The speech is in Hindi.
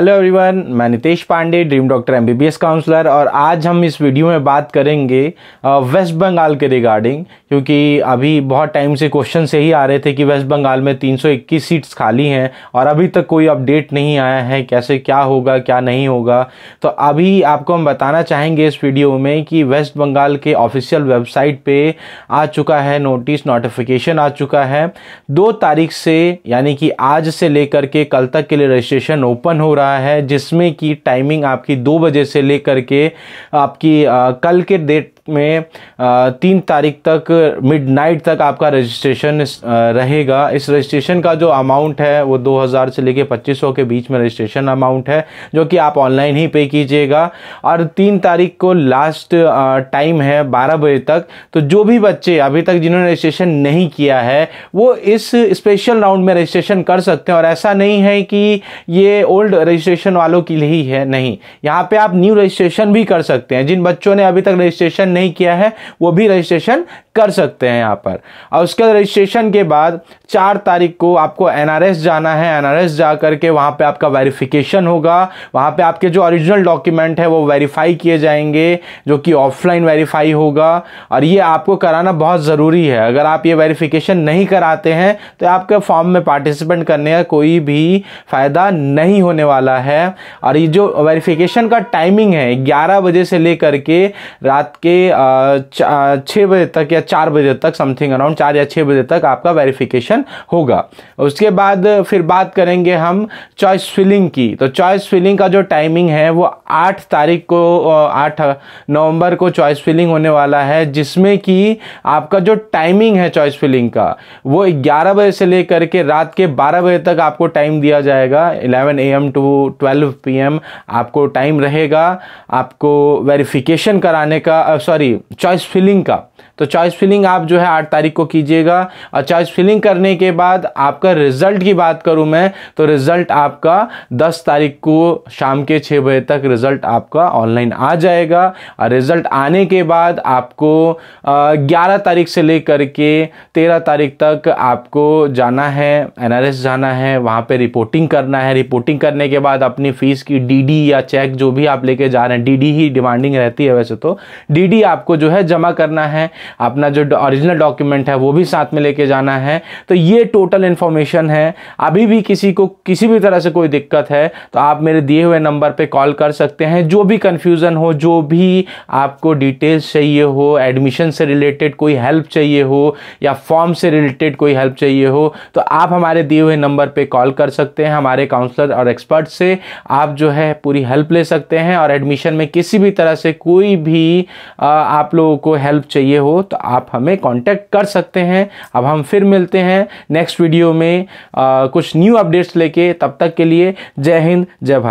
हेलो एवरीवन मैं Nitesh Pandey dream doctor MBBS counsellor और आज हम इस वीडियो में बात करेंगे वेस्ट बंगाल के रिगार्डिंग क्योंकि अभी बहुत टाइम से क्वेश्चन से ही आ रहे थे कि वेस्ट बंगाल में 321 सीट्स खाली हैं और अभी तक कोई अपडेट नहीं आया है कैसे क्या होगा क्या नहीं होगा तो अभी आपको हम बताना चाहेंगे इस वीडियो में कि वेस्ट बंगाल के ऑफिशियल वेबसाइट पर आ चुका है नोटिस नोटिफिकेशन आ चुका है दो तारीख से यानी कि आज से लेकर के कल तक के लिए रजिस्ट्रेशन ओपन हो रहा रहा है जिसमें कि टाइमिंग आपकी दो बजे से लेकर के आपकी कल के डेट में तीन तारीख तक मिडनाइट तक आपका रजिस्ट्रेशन रहेगा इस रजिस्ट्रेशन का जो अमाउंट है वो 2000 से लेके 2500 के बीच में रजिस्ट्रेशन अमाउंट है जो कि आप ऑनलाइन ही पे कीजिएगा और तीन तारीख को लास्ट टाइम है बारह बजे तक तो जो भी बच्चे अभी तक जिन्होंने रजिस्ट्रेशन नहीं किया है वो इस स्पेशल राउंड में रजिस्ट्रेशन कर सकते हैं और ऐसा नहीं है कि ये ओल्ड रजिस्ट्रेशन वालों के लिए ही है नहीं यहाँ पर आप न्यू रजिस्ट्रेशन भी कर सकते हैं जिन बच्चों ने अभी तक रजिस्ट्रेशन नहीं किया है वो भी रजिस्ट्रेशन कर सकते हैं यहाँ पर और उसके रजिस्ट्रेशन के बाद चार तारीख को आपको एनआरएस जाना है एनआरएस जा करके वहाँ पे आपका वेरिफिकेशन होगा वहाँ पे आपके जो ओरिजिनल डॉक्यूमेंट है वो वेरीफाई किए जाएंगे जो कि ऑफलाइन वेरीफाई होगा और ये आपको कराना बहुत ज़रूरी है अगर आप ये वेरीफिकेशन नहीं कराते हैं तो आपके फॉर्म में पार्टिसिपेंट करने का कोई भी फ़ायदा नहीं होने वाला है और ये जो वेरीफिकेशन का टाइमिंग है ग्यारह बजे से लेकर के रात के छः बजे तक या चार बजे तक समथिंग अराउंड चार या छः बजे तक आपका वेरिफिकेशन होगा उसके बाद फिर बात करेंगे हम चॉइस फिलिंग की तो चॉइस फिलिंग का जो टाइमिंग है वो आठ तारीख को आठ नवंबर को चॉइस फिलिंग होने वाला है जिसमें कि आपका जो टाइमिंग है चॉइस फिलिंग का वो ग्यारह बजे से लेकर के रात के बारह बजे तक आपको टाइम दिया जाएगा eleven A M to twelve P M आपको टाइम रहेगा आपको वेरिफिकेशन कराने का सॉरी चॉइस फिलिंग का तो चॉइस फिलिंग आप जो है आठ तारीख को कीजिएगा और चॉइस फिलिंग करने के बाद आपका रिजल्ट की बात करूँ मैं तो रिजल्ट आपका दस तारीख को शाम के छः बजे तक रिजल्ट आपका ऑनलाइन आ जाएगा और रिजल्ट आने के बाद आपको ग्यारह तारीख से लेकर के तेरह तारीख तक आपको जाना है एन जाना है वहाँ पर रिपोर्टिंग करना है रिपोर्टिंग करने के बाद अपनी फ़ीस की डी या चेक जो भी आप लेके जा रहे हैं डी ही डिमांडिंग रहती है वैसे तो डी आपको जो है जमा करना है अपना जो ओरिजिनल डॉक्यूमेंट है वो भी साथ में लेके जाना है तो ये टोटल इन्फॉर्मेशन है अभी भी किसी को किसी भी तरह से कोई दिक्कत है तो आप मेरे दिए हुए नंबर पर कॉल कर सकते हैं जो भी कन्फ्यूज़न हो जो भी आपको डिटेल्स चाहिए हो एडमिशन से रिलेटेड कोई हेल्प चाहिए हो या फॉर्म से रिलेटेड कोई हेल्प चाहिए हो तो आप हमारे दिए हुए नंबर पे कॉल कर सकते हैं हमारे काउंसलर और एक्सपर्ट से आप जो है पूरी हेल्प ले सकते हैं और एडमिशन में किसी भी तरह से कोई भी आप लोगों को हेल्प चाहिए हो तो आप हमें कांटेक्ट कर सकते हैं अब हम फिर मिलते हैं नेक्स्ट वीडियो में आ, कुछ न्यू अपडेट्स लेके तब तक के लिए जय हिंद जय भारत